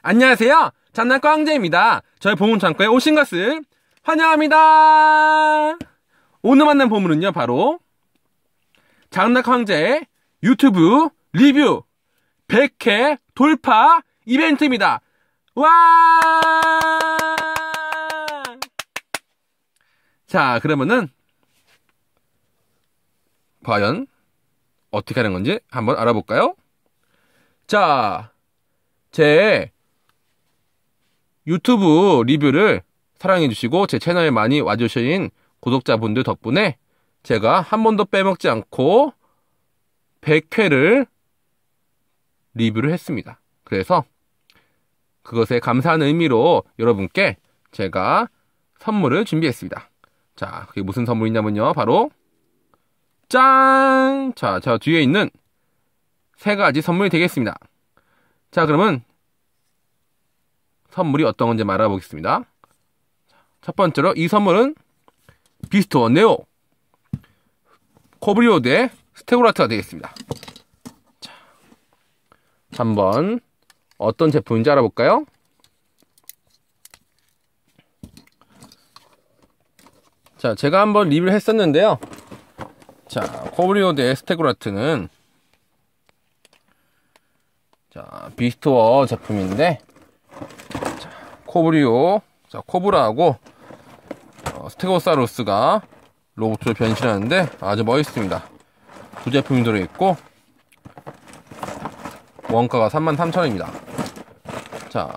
안녕하세요. 장난과 황제입니다. 저희 보문창고에 오신 것을 환영합니다. 오늘 만난 보물은요, 바로 장난과 황제의 유튜브 리뷰 100회 돌파 이벤트입니다. 와! 자, 그러면은 과연 어떻게 하는 건지 한번 알아볼까요? 자, 제 유튜브 리뷰를 사랑해주시고 제 채널에 많이 와주신 구독자분들 덕분에 제가 한 번도 빼먹지 않고 100회를 리뷰를 했습니다. 그래서 그것에 감사한 의미로 여러분께 제가 선물을 준비했습니다. 자, 그게 무슨 선물이냐면요. 바로 짠! 자, 저 뒤에 있는 세 가지 선물이 되겠습니다. 자, 그러면 선물이 어떤 건지 알아보겠습니다. 첫 번째로 이 선물은 비스토어 네오 코브리오 대 스테고라트가 되겠습니다. 자, 한번 어떤 제품인지 알아볼까요? 자, 제가 한번 리뷰를 했었는데요. 자, 코브리오 대 스테고라트는 자, 비스토어 제품인데 코브리오, 자, 코브라하고 어, 스테고사로스가 로봇으로 변신하는데 아주 멋있습니다. 두 제품이 들어있고 원가가 33,000원입니다. 자,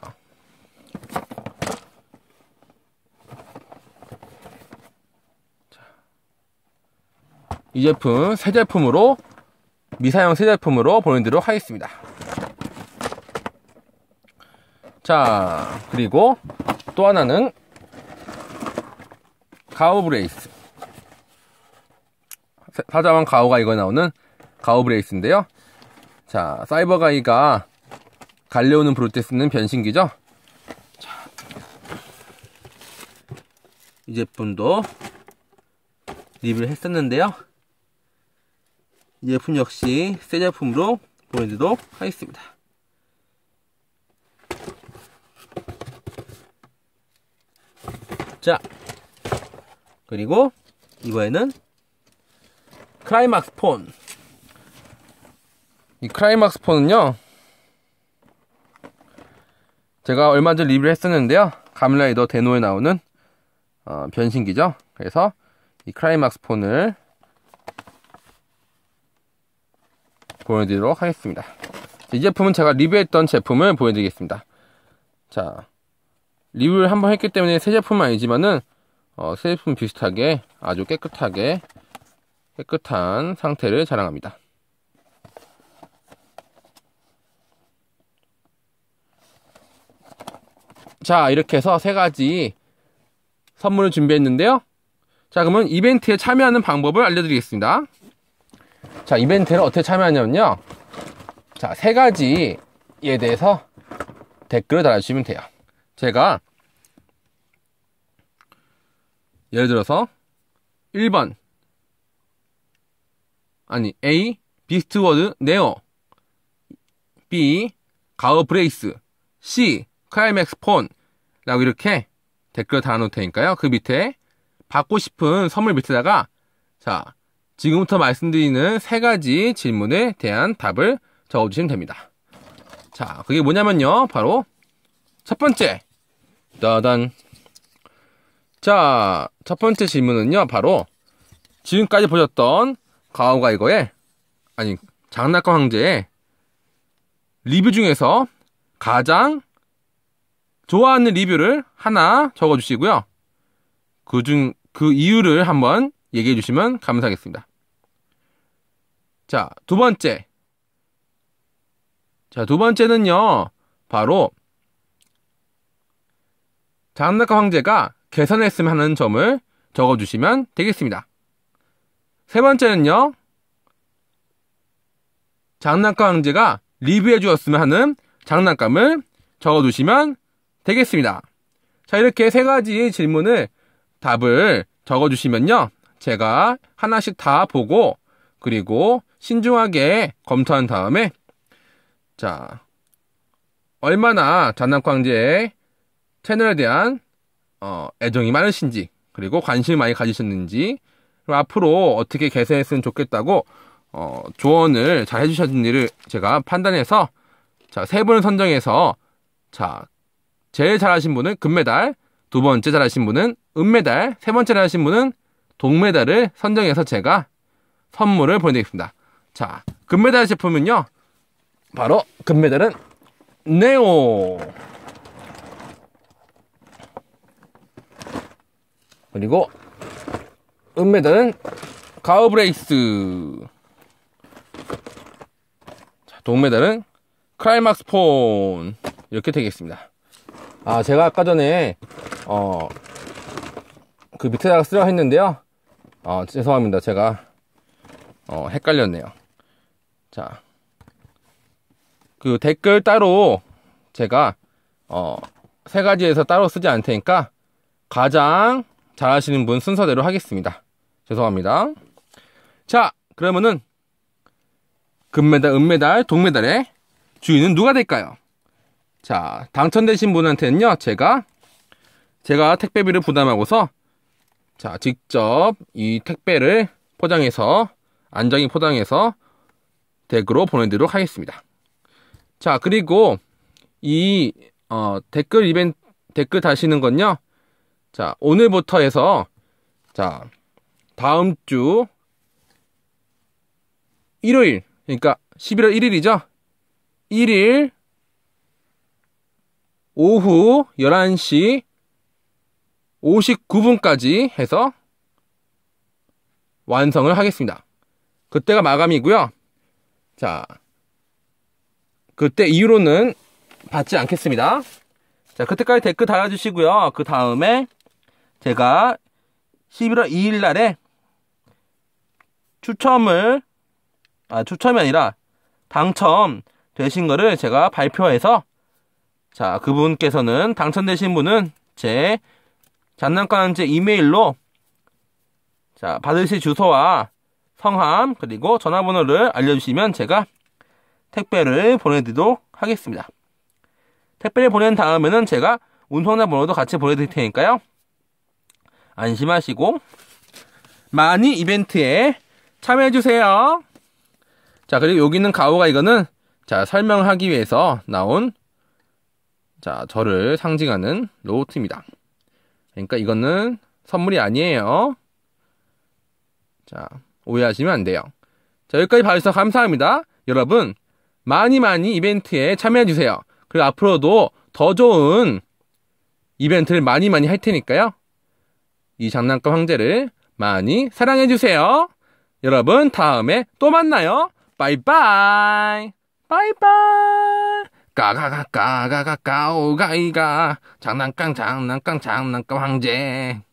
이 제품 새 제품으로 미사용 새 제품으로 보내드리도록 하겠습니다. 자, 그리고 또 하나는 가오 브레이스. 사자왕 가오가 이거 나오는 가오 브레이스인데요. 자, 사이버가이가 갈려오는 브로테스는 변신기죠. 자, 이 제품도 리뷰를 했었는데요. 이 제품 역시 새 제품으로 보내드리도록 하겠습니다. 자, 그리고 이번에는 크라이막스 폰. 이 크라이막스 폰은요, 제가 얼마 전 리뷰를 했었는데요. 가밀라이더 데노에 나오는 어, 변신기죠. 그래서 이 크라이막스 폰을 보여드리도록 하겠습니다. 이 제품은 제가 리뷰했던 제품을 보여드리겠습니다. 자, 리뷰를 한 번 했기 때문에 새 제품은 아니지만은 어, 새 제품 비슷하게 아주 깨끗하게 깨끗한 상태를 자랑합니다. 자 이렇게 해서 세 가지 선물을 준비했는데요. 자 그러면 이벤트에 참여하는 방법을 알려드리겠습니다. 자 이벤트를 어떻게 참여하냐면요. 자 세 가지에 대해서 댓글을 달아주시면 돼요. 제가 예를 들어서 1번 아니 A 비스트워드 네오 B 가우 브레이스 C 크라이맥스 폰라고 이렇게 댓글 달아놓을 테니까요. 그 밑에 받고 싶은 선물 밑에다가 자 지금부터 말씀드리는 세 가지 질문에 대한 답을 적어주시면 됩니다. 자 그게 뭐냐면요. 바로 첫 번째 따단. 자, 첫 번째 질문은요, 바로 지금까지 보셨던 가오가 이거의, 아니, 장난감 황제의 리뷰 중에서 가장 좋아하는 리뷰를 하나 적어주시고요. 그 중, 그 이유를 한번 얘기해 주시면 감사하겠습니다. 자, 두 번째. 자, 두 번째는요, 바로 장난감 황제가 개선했으면 하는 점을 적어주시면 되겠습니다. 세 번째는요. 장난감 황제가 리뷰해 주었으면 하는 장난감을 적어두시면 되겠습니다. 자, 이렇게 세가지 질문을 답을 적어주시면요. 제가 하나씩 다 보고 그리고 신중하게 검토한 다음에 자 얼마나 장난감황제의 채널에 대한 어, 애정이 많으신지 그리고 관심을 많이 가지셨는지 그리고 앞으로 어떻게 개선했으면 좋겠다고 어, 조언을 잘 해주셨는지를 제가 판단해서 자세 분을 선정해서 자 제일 잘하신 분은 금메달 두 번째 잘하신 분은 은메달 세 번째 잘하신 분은 동메달을 선정해서 제가 선물을 보내드리겠습니다. 자 금메달 제품은요 바로 금메달은 네오 그리고 은메달은 가우브레이스. 자, 동메달은 크라이막스 폰. 이렇게 되겠습니다. 아, 제가 아까 전에, 어, 그 밑에다가 쓰려 했는데요. 아, 죄송합니다. 제가, 어, 헷갈렸네요. 자, 그 댓글 따로 제가, 어, 세 가지에서 따로 쓰지 않을 테니까 가장 잘하시는 분 순서대로 하겠습니다. 죄송합니다. 자, 그러면은 금메달, 은메달, 동메달의 주인은 누가 될까요? 자, 당첨되신 분한테는요, 제가 제가 택배비를 부담하고서 자, 직접 이 택배를 포장해서 안정이 포장해서 댁으로 보내드리도록 하겠습니다. 자, 그리고 이 어, 댓글 이벤트 댓글 다시는 건요. 자, 오늘부터 해서 자, 다음 주 일요일, 그러니까 11월 1일이죠? 1일 오후 11시 59분까지 해서 완성을 하겠습니다. 그때가 마감이고요. 자, 그때 이후로는 받지 않겠습니다. 자, 그때까지 댓글 달아주시고요. 그 다음에 제가 11월 2일 날에 추첨을 아 추첨이 아니라 당첨 되신 거를 제가 발표해서 자 그분께서는 당첨되신 분은 제 장난감제 이메일로 자 받으실 주소와 성함 그리고 전화번호를 알려주시면 제가 택배를 보내드리도록 하겠습니다. 택배를 보낸 다음에는 제가 운송자 번호도 같이 보내드릴 테니까요. 안심하시고 많이 이벤트에 참여해주세요. 자, 그리고 여기는 있 가오가 이거는 자, 설명하기 위해서 나온 자, 저를 상징하는 노트입니다. 그러니까 이거는 선물이 아니에요. 자, 오해하시면 안 돼요. 자, 여기까지 봐주셔서 감사합니다. 여러분, 많이 많이 이벤트에 참여해주세요. 그리고 앞으로도 더 좋은 이벤트를 많이 많이 할 테니까요. 이 장난감 황제를 많이 사랑해주세요. 여러분, 다음에 또 만나요. 빠이빠이. 빠이빠이. 까가가 까가가 까오가이가 장난감 장난감 장난감 황제.